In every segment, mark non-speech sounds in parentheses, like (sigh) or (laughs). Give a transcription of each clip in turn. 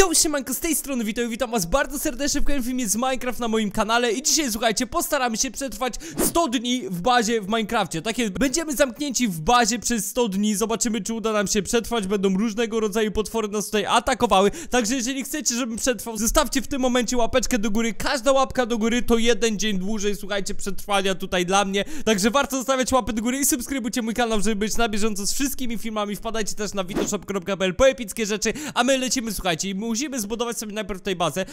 Yo, siemanko, z tej strony witam witam was bardzo serdecznie w kolejnym filmie z Minecraft na moim kanale I dzisiaj, słuchajcie, postaramy się przetrwać 100 dni w bazie w Minecrafcie Takie, będziemy zamknięci w bazie przez 100 dni, zobaczymy czy uda nam się przetrwać Będą różnego rodzaju potwory nas tutaj atakowały Także jeżeli chcecie, żebym przetrwał, zostawcie w tym momencie łapeczkę do góry Każda łapka do góry to jeden dzień dłużej, słuchajcie, przetrwania tutaj dla mnie Także warto zostawiać łapy do góry i subskrybujcie mój kanał, żeby być na bieżąco z wszystkimi filmami Wpadajcie też na witoshop.pl po epickie rzeczy, a my lecimy, słuchajcie, i musimy zbudować sobie najpierw tutaj bazę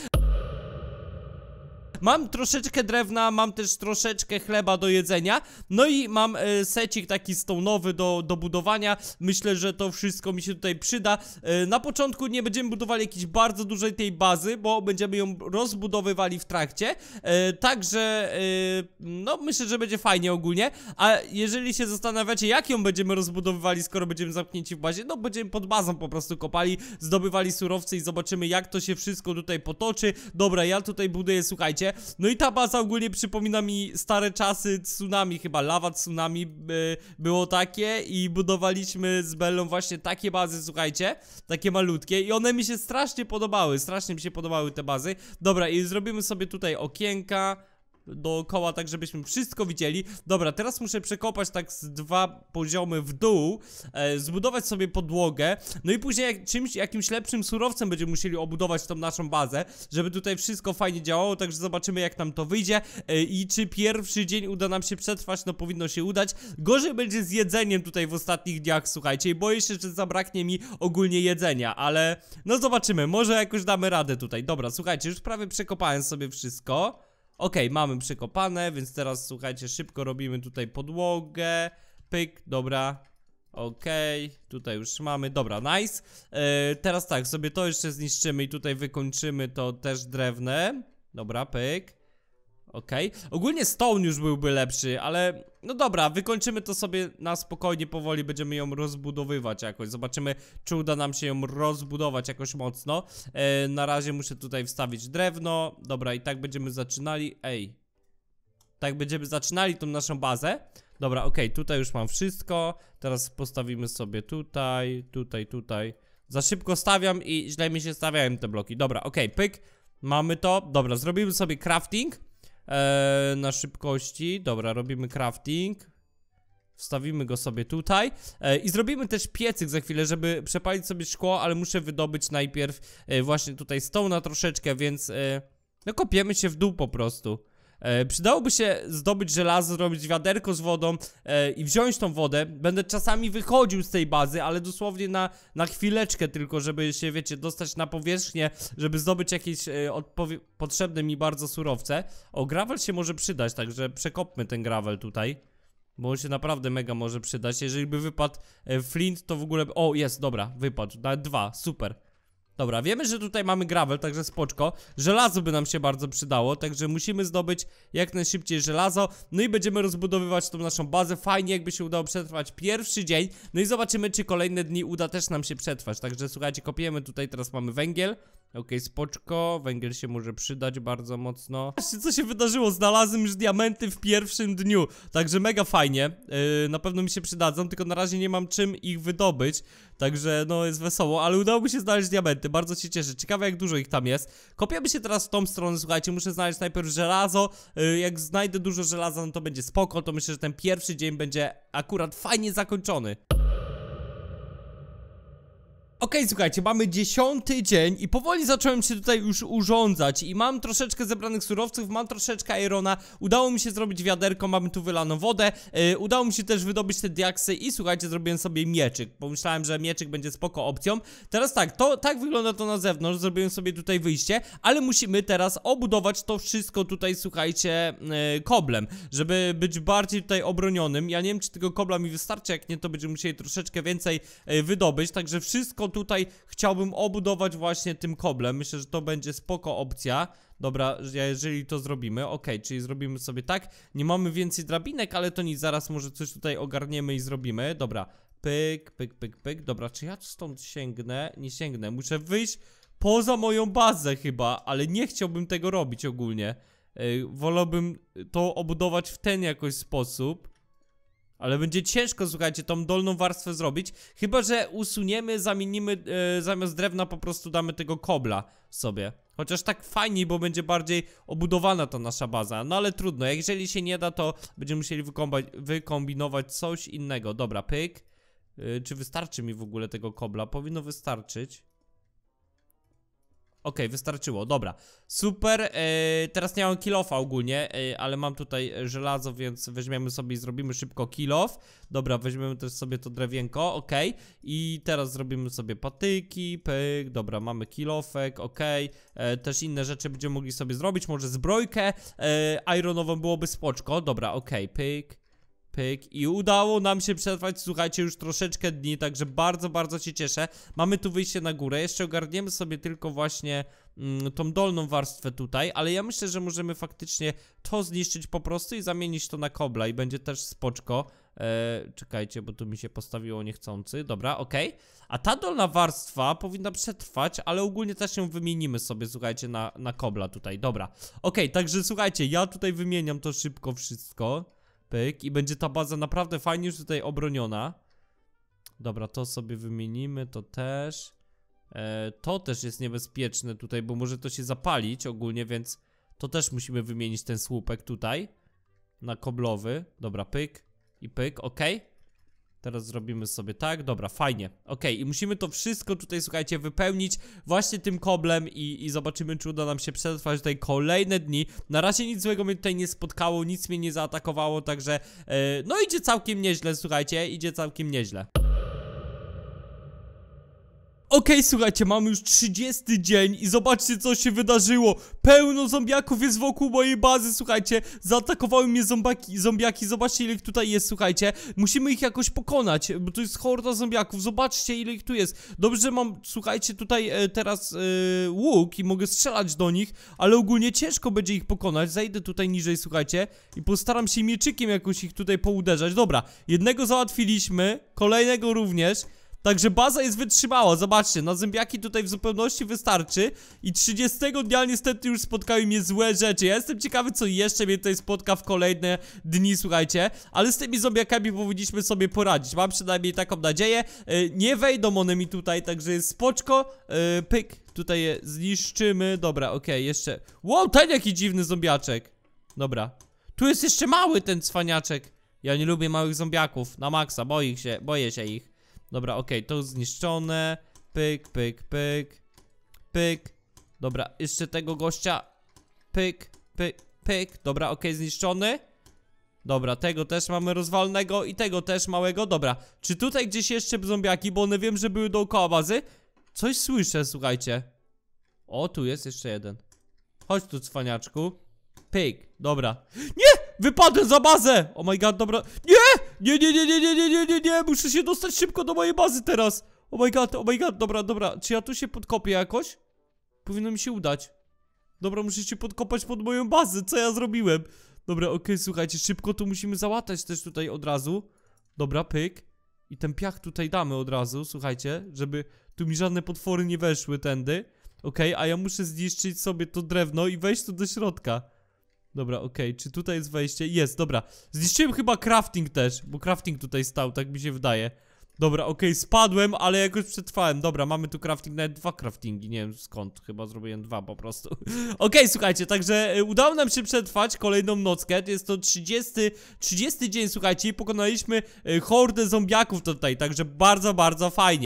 Mam troszeczkę drewna, mam też troszeczkę chleba do jedzenia No i mam e, secik taki stone'owy do, do budowania Myślę, że to wszystko mi się tutaj przyda e, Na początku nie będziemy budowali jakiejś bardzo dużej tej bazy Bo będziemy ją rozbudowywali w trakcie e, Także, e, no myślę, że będzie fajnie ogólnie A jeżeli się zastanawiacie, jak ją będziemy rozbudowywali, skoro będziemy zamknięci w bazie No będziemy pod bazą po prostu kopali, zdobywali surowce i zobaczymy jak to się wszystko tutaj potoczy Dobra, ja tutaj buduję, słuchajcie no i ta baza ogólnie przypomina mi stare czasy tsunami chyba, lawa tsunami e, było takie i budowaliśmy z Bellą właśnie takie bazy, słuchajcie, takie malutkie i one mi się strasznie podobały, strasznie mi się podobały te bazy. Dobra i zrobimy sobie tutaj okienka, dookoła, tak żebyśmy wszystko widzieli. Dobra, teraz muszę przekopać tak z dwa poziomy w dół, e, zbudować sobie podłogę, no i później jak, czymś, jakimś lepszym surowcem będziemy musieli obudować tą naszą bazę, żeby tutaj wszystko fajnie działało, także zobaczymy jak nam to wyjdzie e, i czy pierwszy dzień uda nam się przetrwać, no powinno się udać. Gorzej będzie z jedzeniem tutaj w ostatnich dniach, słuchajcie, i boję się, że zabraknie mi ogólnie jedzenia, ale no zobaczymy, może jakoś damy radę tutaj. Dobra, słuchajcie, już prawie przekopałem sobie wszystko. Okej, okay, mamy przekopane, więc teraz słuchajcie, szybko robimy tutaj podłogę. Pyk, dobra. Okej, okay, tutaj już mamy, dobra, nice e, Teraz tak, sobie to jeszcze zniszczymy i tutaj wykończymy to też drewnem Dobra, pyk Okej. Okay. Ogólnie Stone już byłby lepszy, ale no dobra, wykończymy to sobie na spokojnie, powoli będziemy ją rozbudowywać jakoś. Zobaczymy, czy uda nam się ją rozbudować jakoś mocno. E, na razie muszę tutaj wstawić drewno. Dobra, i tak będziemy zaczynali. Ej. Tak będziemy zaczynali tą naszą bazę. Dobra, okej, okay, tutaj już mam wszystko. Teraz postawimy sobie tutaj, tutaj, tutaj. Za szybko stawiam i źle mi się stawiają te bloki. Dobra, okej, okay, pyk. Mamy to. Dobra, zrobimy sobie crafting eee, na szybkości. Dobra, robimy crafting. Wstawimy go sobie tutaj e, I zrobimy też piecyk za chwilę, żeby przepalić sobie szkło Ale muszę wydobyć najpierw e, właśnie tutaj na troszeczkę, więc... E, no kopiemy się w dół po prostu E, przydałoby się zdobyć żelazo, zrobić wiaderko z wodą e, i wziąć tą wodę. Będę czasami wychodził z tej bazy, ale dosłownie na, na chwileczkę tylko, żeby się, wiecie, dostać na powierzchnię, żeby zdobyć jakieś e, potrzebne mi bardzo surowce. O, gravel się może przydać, także przekopmy ten gravel tutaj. Bo on się naprawdę mega może przydać. Jeżeli by wypadł e, flint, to w ogóle... O, jest, dobra, wypadł. Nawet dwa, super. Dobra, wiemy, że tutaj mamy gravel, także spoczko Żelazo by nam się bardzo przydało, także musimy zdobyć jak najszybciej żelazo No i będziemy rozbudowywać tą naszą bazę Fajnie jakby się udało przetrwać pierwszy dzień No i zobaczymy, czy kolejne dni uda też nam się przetrwać Także słuchajcie, kopiemy tutaj, teraz mamy węgiel Okej, spoczko, węgiel się może przydać bardzo mocno Patrzcie co się wydarzyło, znalazłem już diamenty w pierwszym dniu Także mega fajnie, yy, na pewno mi się przydadzą, tylko na razie nie mam czym ich wydobyć Także no jest wesoło, ale udało mi się znaleźć diamenty, bardzo się cieszę, ciekawe jak dużo ich tam jest Kopiamy się teraz w tą stronę, słuchajcie, muszę znaleźć najpierw żelazo yy, Jak znajdę dużo żelaza, no to będzie spoko, to myślę, że ten pierwszy dzień będzie akurat fajnie zakończony Okej, okay, słuchajcie, mamy dziesiąty dzień i powoli zacząłem się tutaj już urządzać i mam troszeczkę zebranych surowców, mam troszeczkę irona. udało mi się zrobić wiaderko, mamy tu wylaną wodę, yy, udało mi się też wydobyć te diaksy i słuchajcie, zrobiłem sobie mieczyk, pomyślałem, że mieczyk będzie spoko opcją. Teraz tak, to tak wygląda to na zewnątrz, zrobiłem sobie tutaj wyjście, ale musimy teraz obudować to wszystko tutaj, słuchajcie, yy, koblem, żeby być bardziej tutaj obronionym. Ja nie wiem, czy tego kobla mi wystarczy, jak nie, to będziemy musieli troszeczkę więcej yy, wydobyć, także wszystko tutaj chciałbym obudować właśnie tym koblem. Myślę, że to będzie spoko opcja. Dobra, jeżeli to zrobimy, ok, czyli zrobimy sobie tak. Nie mamy więcej drabinek, ale to nic, zaraz może coś tutaj ogarniemy i zrobimy. Dobra, pyk, pyk, pyk, pyk. Dobra, czy ja stąd sięgnę? Nie sięgnę, muszę wyjść poza moją bazę chyba, ale nie chciałbym tego robić ogólnie. Wolałbym to obudować w ten jakoś sposób. Ale będzie ciężko, słuchajcie, tą dolną warstwę zrobić. Chyba, że usuniemy, zamienimy, e, zamiast drewna po prostu damy tego kobla sobie. Chociaż tak fajniej, bo będzie bardziej obudowana ta nasza baza. No ale trudno, jeżeli się nie da, to będziemy musieli wykombinować coś innego. Dobra, pyk. E, czy wystarczy mi w ogóle tego kobla? Powinno wystarczyć. Okej, okay, wystarczyło, dobra Super, yy, teraz nie mam kill-offa ogólnie, yy, ale mam tutaj żelazo, więc weźmiemy sobie i zrobimy szybko kill-off Dobra, weźmiemy też sobie to drewienko, okej okay. I teraz zrobimy sobie patyki, pyk, dobra, mamy kill-offek, okej okay. E, też inne rzeczy będziemy mogli sobie zrobić, może zbrojkę yy, Ironową byłoby spoczko, dobra, okej, pyk Pyk. I udało nam się przetrwać, słuchajcie, już troszeczkę dni, także bardzo, bardzo się cieszę. Mamy tu wyjście na górę. Jeszcze ogarniemy sobie tylko właśnie mm, tą dolną warstwę tutaj, ale ja myślę, że możemy faktycznie to zniszczyć po prostu i zamienić to na kobla i będzie też spoczko. Eee, czekajcie, bo tu mi się postawiło niechcący. Dobra, ok. A ta dolna warstwa powinna przetrwać, ale ogólnie też ją wymienimy sobie, słuchajcie, na, na kobla tutaj. Dobra. ok. także słuchajcie, ja tutaj wymieniam to szybko wszystko. Pyk. I będzie ta baza naprawdę fajnie już tutaj obroniona. Dobra, to sobie wymienimy, to też. E, to też jest niebezpieczne tutaj, bo może to się zapalić ogólnie, więc to też musimy wymienić ten słupek tutaj. Na koblowy. Dobra, pyk i pyk, ok. Teraz zrobimy sobie tak, dobra, fajnie Ok, i musimy to wszystko tutaj, słuchajcie, wypełnić właśnie tym koblem i, i zobaczymy, czy uda nam się przetrwać tutaj kolejne dni Na razie nic złego mnie tutaj nie spotkało, nic mnie nie zaatakowało, także yy, no idzie całkiem nieźle, słuchajcie, idzie całkiem nieźle Okej, okay, słuchajcie, mamy już 30 dzień i zobaczcie co się wydarzyło Pełno zombiaków jest wokół mojej bazy, słuchajcie Zaatakowały mnie zombaki, zombiaki, zobaczcie ile ich tutaj jest, słuchajcie Musimy ich jakoś pokonać, bo to jest horda zombiaków, zobaczcie ile ich tu jest Dobrze, że mam, słuchajcie, tutaj e, teraz e, łuk i mogę strzelać do nich Ale ogólnie ciężko będzie ich pokonać, Zajdę tutaj niżej, słuchajcie I postaram się mieczykiem jakoś ich tutaj pouderzać Dobra, jednego załatwiliśmy, kolejnego również Także baza jest wytrzymała, zobaczcie, na zębiaki tutaj w zupełności wystarczy I 30 dnia niestety już spotkały mnie złe rzeczy Ja jestem ciekawy co jeszcze mnie tutaj spotka w kolejne dni, słuchajcie Ale z tymi zombiakami powinniśmy sobie poradzić, mam przynajmniej taką nadzieję e, Nie wejdą one mi tutaj, także jest spoczko e, Pyk, tutaj je zniszczymy, dobra, okej, okay, jeszcze Wow, ten jaki dziwny zombiaczek Dobra Tu jest jeszcze mały ten cwaniaczek Ja nie lubię małych zombiaków, na maksa, boję się, boję się ich Dobra, okej, okay, to zniszczone. Pyk, pyk, pyk. Pyk. Dobra, jeszcze tego gościa. Pyk, pyk, pyk. Dobra, okej, okay, zniszczony. Dobra, tego też mamy rozwalnego i tego też małego. Dobra, czy tutaj gdzieś jeszcze zombiaki, bo one wiem, że były dookoła bazy? Coś słyszę, słuchajcie. O, tu jest jeszcze jeden. Chodź tu, cwaniaczku. Pyk, dobra. Nie! Wypadłem za bazę! Oh my god, dobra. Nie! Nie, nie, nie, nie, nie, nie, nie, nie, nie, muszę się dostać szybko do mojej bazy teraz. Oh my god, oh my god, dobra, dobra, czy ja tu się podkopię jakoś? Powinno mi się udać. Dobra, muszę się podkopać pod moją bazę, co ja zrobiłem? Dobra, okej, okay, słuchajcie, szybko tu musimy załatać też tutaj od razu. Dobra, pyk. I ten piach tutaj damy od razu, słuchajcie, żeby tu mi żadne potwory nie weszły tędy. Okej, okay, a ja muszę zniszczyć sobie to drewno i wejść tu do środka. Dobra, okej, okay. czy tutaj jest wejście? Jest, dobra. Zniszczyłem chyba crafting też, bo crafting tutaj stał, tak mi się wydaje. Dobra, okej, okay, spadłem, ale jakoś przetrwałem. Dobra, mamy tu crafting, nawet dwa craftingi, nie wiem skąd, chyba zrobiłem dwa po prostu. (laughs) okej, okay, słuchajcie, także y, udało nam się przetrwać kolejną nockę, jest to 30, 30 dzień, słuchajcie, i pokonaliśmy y, hordę zombiaków tutaj, także bardzo, bardzo fajnie.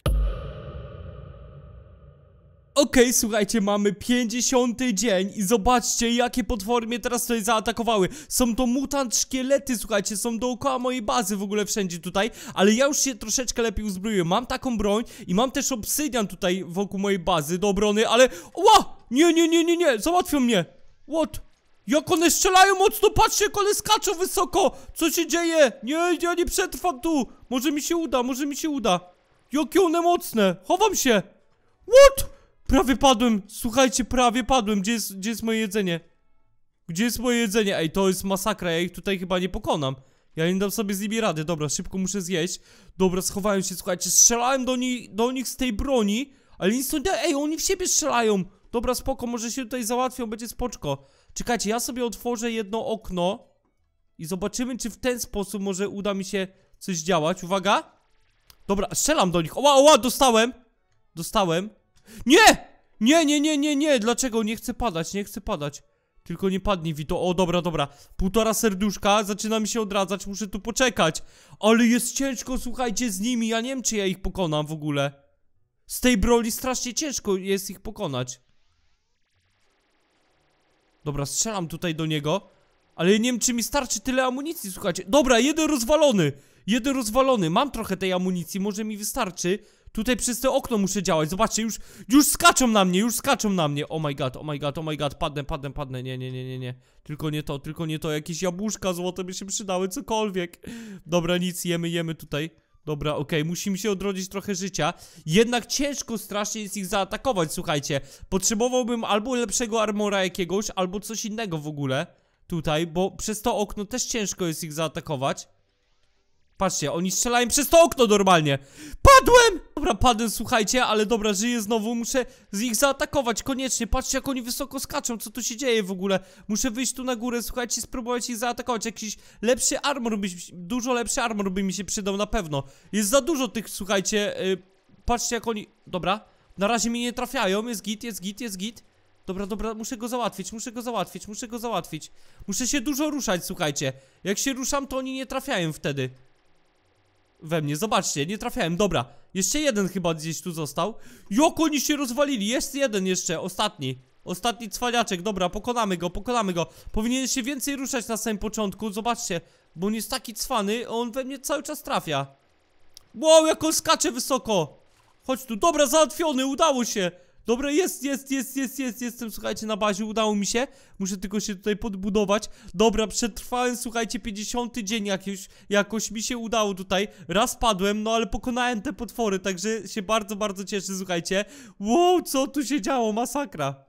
Okej, okay, słuchajcie, mamy 50 dzień i zobaczcie, jakie potwory mnie teraz tutaj zaatakowały. Są to mutant szkielety, słuchajcie, są dookoła mojej bazy w ogóle wszędzie tutaj, ale ja już się troszeczkę lepiej uzbroiłem. Mam taką broń i mam też obsydian tutaj wokół mojej bazy do obrony, ale... Ła! Nie, nie, nie, nie, nie, załatwią mnie! What? Jak one strzelają mocno, patrzcie, jak one skaczą wysoko! Co się dzieje? Nie, ja nie przetrwam tu! Może mi się uda, może mi się uda. Jakie one mocne! Chowam się! What? Prawie padłem, słuchajcie, prawie padłem, gdzie jest, gdzie jest moje jedzenie? Gdzie jest moje jedzenie? Ej, to jest masakra, ja ich tutaj chyba nie pokonam Ja nie dam sobie z nimi rady, dobra, szybko muszę zjeść Dobra, schowałem się, słuchajcie, strzelałem do, ni do nich z tej broni Ale nic to nie, ej, oni w siebie strzelają Dobra, spoko, może się tutaj załatwią, będzie spoczko Czekajcie, ja sobie otworzę jedno okno I zobaczymy, czy w ten sposób może uda mi się coś działać Uwaga Dobra, strzelam do nich, oła, oła, dostałem Dostałem nie! Nie, nie, nie, nie, nie, dlaczego? Nie chcę padać, nie chcę padać. Tylko nie padnij, Wito. O, dobra, dobra. Półtora serduszka, zaczyna mi się odradzać, muszę tu poczekać. Ale jest ciężko, słuchajcie, z nimi. Ja nie wiem, czy ja ich pokonam w ogóle. Z tej broli strasznie ciężko jest ich pokonać. Dobra, strzelam tutaj do niego. Ale nie wiem, czy mi starczy tyle amunicji, słuchajcie. Dobra, jeden rozwalony. Jeden rozwalony. Mam trochę tej amunicji, może mi wystarczy. Tutaj przez to okno muszę działać, zobaczcie, już, już skaczą na mnie, już skaczą na mnie Oh my god, oh my god, oh my god, padnę, padnę, padnę, nie, nie, nie, nie, nie Tylko nie to, tylko nie to, jakieś jabłuszka złote by się przydały, cokolwiek Dobra, nic, jemy, jemy tutaj Dobra, okej, okay. musimy się odrodzić trochę życia Jednak ciężko strasznie jest ich zaatakować, słuchajcie Potrzebowałbym albo lepszego armora jakiegoś, albo coś innego w ogóle Tutaj, bo przez to okno też ciężko jest ich zaatakować Patrzcie, oni strzelają przez to okno normalnie Padłem! Dobra, padłem, słuchajcie, ale dobra, żyję znowu Muszę z ich zaatakować koniecznie Patrzcie, jak oni wysoko skaczą, co tu się dzieje w ogóle Muszę wyjść tu na górę, słuchajcie, spróbować ich zaatakować Jakiś lepszy armor by, Dużo lepszy armor by mi się przydał na pewno Jest za dużo tych, słuchajcie yy, Patrzcie, jak oni... Dobra Na razie mi nie trafiają, jest git, jest git, jest git Dobra, dobra, muszę go załatwić, muszę go załatwić, muszę go załatwić Muszę się dużo ruszać, słuchajcie Jak się ruszam, to oni nie trafiają wtedy we mnie, zobaczcie, nie trafiałem, dobra Jeszcze jeden chyba gdzieś tu został joko oni się rozwalili, jest jeden jeszcze, ostatni Ostatni cwaniaczek, dobra, pokonamy go, pokonamy go Powinien się więcej ruszać na samym początku, zobaczcie Bo on jest taki cwany, on we mnie cały czas trafia Wow, jak on skacze wysoko Chodź tu, dobra, załatwiony, udało się Dobra, jest, jest, jest, jest, jest, jestem, słuchajcie, na bazie, udało mi się Muszę tylko się tutaj podbudować Dobra, przetrwałem, słuchajcie, 50 dzień jakiś, jakoś mi się udało tutaj Raz padłem, no ale pokonałem te potwory, także się bardzo, bardzo cieszę, słuchajcie Wow, co tu się działo, masakra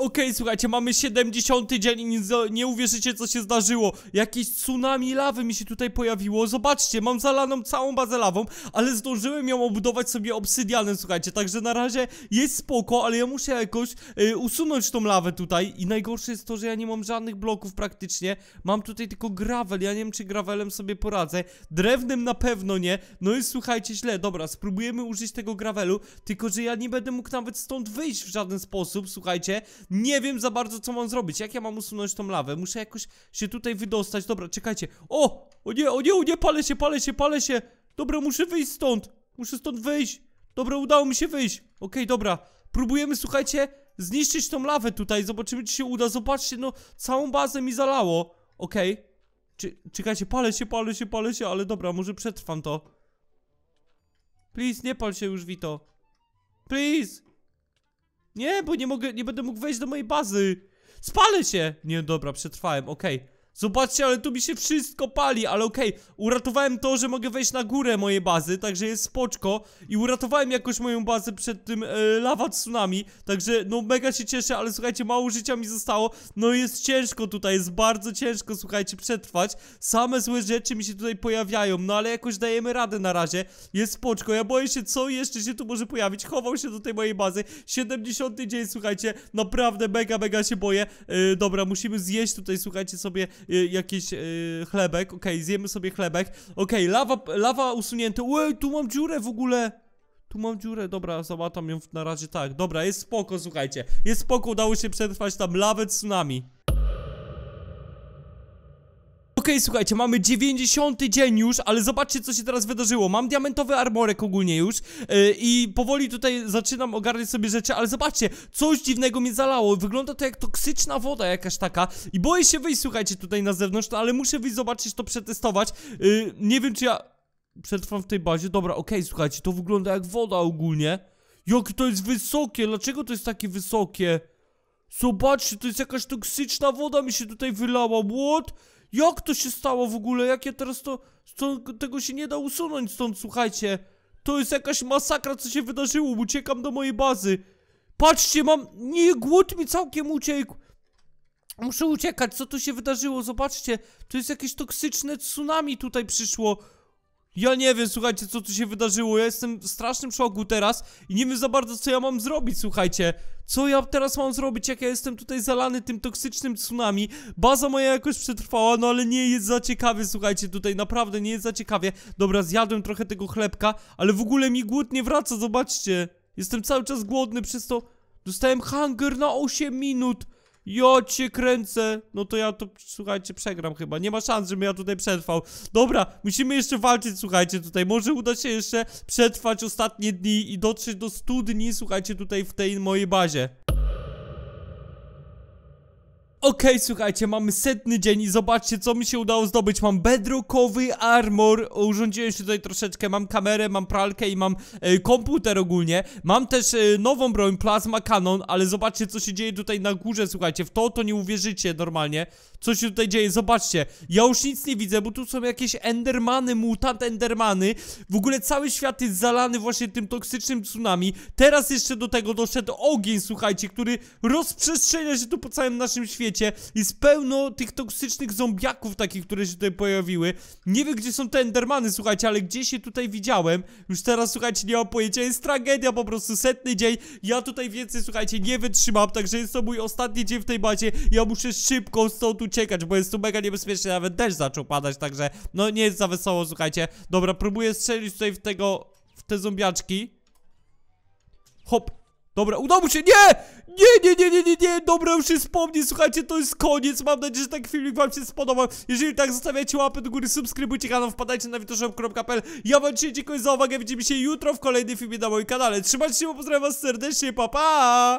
Okej, okay, słuchajcie, mamy 70 dzień i nie, nie uwierzycie, co się zdarzyło. Jakieś tsunami lawy mi się tutaj pojawiło. Zobaczcie, mam zalaną całą bazę lawą, ale zdążyłem ją obudować sobie obsydianem, słuchajcie. Także na razie jest spoko, ale ja muszę jakoś y, usunąć tą lawę tutaj. I najgorsze jest to, że ja nie mam żadnych bloków praktycznie. Mam tutaj tylko gravel. Ja nie wiem, czy gravelem sobie poradzę. Drewnem na pewno nie. No i słuchajcie, źle. Dobra, spróbujemy użyć tego gravelu, tylko że ja nie będę mógł nawet stąd wyjść w żaden sposób, słuchajcie nie wiem za bardzo co mam zrobić Jak ja mam usunąć tą lawę? Muszę jakoś się tutaj wydostać Dobra, czekajcie O! O nie, o nie, o nie, palę się, palę się, palę się Dobra, muszę wyjść stąd Muszę stąd wyjść Dobra, udało mi się wyjść Okej, okay, dobra Próbujemy, słuchajcie, zniszczyć tą lawę tutaj Zobaczymy, czy się uda Zobaczcie, no, całą bazę mi zalało Okej okay. czekajcie, palę się, palę się, palę się, ale dobra, może przetrwam to Please, nie pal się już, Vito Please nie, bo nie mogę, nie będę mógł wejść do mojej bazy. Spalę się! Nie, dobra, przetrwałem, okej. Zobaczcie, ale tu mi się wszystko pali, ale okej, okay. uratowałem to, że mogę wejść na górę mojej bazy, także jest spoczko i uratowałem jakoś moją bazę przed tym e, lawa tsunami, także no mega się cieszę, ale słuchajcie, mało życia mi zostało, no jest ciężko tutaj, jest bardzo ciężko, słuchajcie, przetrwać, same złe rzeczy mi się tutaj pojawiają, no ale jakoś dajemy radę na razie, jest spoczko, ja boję się, co jeszcze się tu może pojawić, chował się do tej mojej bazy, 70 dzień, słuchajcie, naprawdę mega, mega się boję, e, dobra, musimy zjeść tutaj, słuchajcie, sobie Y, jakiś y, chlebek, okej, okay, zjemy sobie chlebek, okej, okay, lawa, lawa usunięte, ej, tu mam dziurę w ogóle, tu mam dziurę, dobra, załatam ją na razie tak, dobra, jest spoko, słuchajcie, jest spoko, udało się przetrwać tam lawę tsunami słuchajcie, mamy 90 dzień już, ale zobaczcie co się teraz wydarzyło Mam diamentowy armorek ogólnie już yy, I powoli tutaj zaczynam ogarniać sobie rzeczy Ale zobaczcie, coś dziwnego mnie zalało Wygląda to jak toksyczna woda jakaś taka I boję się wyjść, słuchajcie, tutaj na zewnątrz no Ale muszę wyjść, zobaczyć to, przetestować yy, Nie wiem czy ja przetrwam w tej bazie Dobra, okej, okay, słuchajcie, to wygląda jak woda ogólnie Jakie to jest wysokie, dlaczego to jest takie wysokie? Zobaczcie, to jest jakaś toksyczna woda mi się tutaj wylała, what? Jak to się stało w ogóle? Jakie ja teraz to, to... Tego się nie da usunąć stąd, słuchajcie. To jest jakaś masakra, co się wydarzyło. Uciekam do mojej bazy. Patrzcie, mam... Nie, głód mi całkiem uciekł. Muszę uciekać, co tu się wydarzyło, zobaczcie. To jest jakieś toksyczne tsunami tutaj przyszło. Ja nie wiem, słuchajcie, co tu się wydarzyło. Ja jestem w strasznym szoku teraz i nie wiem za bardzo, co ja mam zrobić, słuchajcie. Co ja teraz mam zrobić, jak ja jestem tutaj zalany tym toksycznym tsunami? Baza moja jakoś przetrwała, no ale nie jest za ciekawie, słuchajcie, tutaj naprawdę nie jest za ciekawie. Dobra, zjadłem trochę tego chlebka, ale w ogóle mi głód nie wraca, zobaczcie. Jestem cały czas głodny przez to... Dostałem hunger na 8 minut. Ja cię kręcę. No to ja to, słuchajcie, przegram chyba. Nie ma szans, żebym ja tutaj przetrwał. Dobra, musimy jeszcze walczyć, słuchajcie, tutaj. Może uda się jeszcze przetrwać ostatnie dni i dotrzeć do 100 dni, słuchajcie, tutaj w tej mojej bazie. Okej, okay, słuchajcie, mamy setny dzień i zobaczcie, co mi się udało zdobyć. Mam bedrockowy armor, urządziłem się tutaj troszeczkę, mam kamerę, mam pralkę i mam e, komputer ogólnie. Mam też e, nową broń, plasma kanon, ale zobaczcie, co się dzieje tutaj na górze, słuchajcie. W to to nie uwierzycie normalnie, co się tutaj dzieje, zobaczcie. Ja już nic nie widzę, bo tu są jakieś endermany, mutant endermany. W ogóle cały świat jest zalany właśnie tym toksycznym tsunami. Teraz jeszcze do tego doszedł ogień, słuchajcie, który rozprzestrzenia się tu po całym naszym świecie świecie jest pełno tych toksycznych zombiaków takich, które się tutaj pojawiły. Nie wiem, gdzie są te endermany, słuchajcie, ale gdzie się tutaj widziałem. Już teraz, słuchajcie, nie mam pojęcia, jest tragedia, po prostu setny dzień. Ja tutaj więcej, słuchajcie, nie wytrzymam, także jest to mój ostatni dzień w tej bazie. Ja muszę szybko stąd uciekać, bo jest tu mega niebezpiecznie, nawet deszcz zaczął padać, także no nie jest za wesoło, słuchajcie. Dobra, próbuję strzelić tutaj w tego, w te zombiaczki. Hop, Dobra, udało mi się, nie! Nie, nie, nie, nie, nie, nie, dobra, już się po słuchajcie, to jest koniec, mam nadzieję, że ten filmik wam się spodobał Jeżeli tak, zostawiacie łapę do góry, subskrybujcie kanał, wpadajcie na witoszem.pl Ja wam dzisiaj dziękuję za uwagę, widzimy się jutro w kolejnym filmie na moim kanale Trzymajcie się, pozdrawiam was serdecznie, pa pa!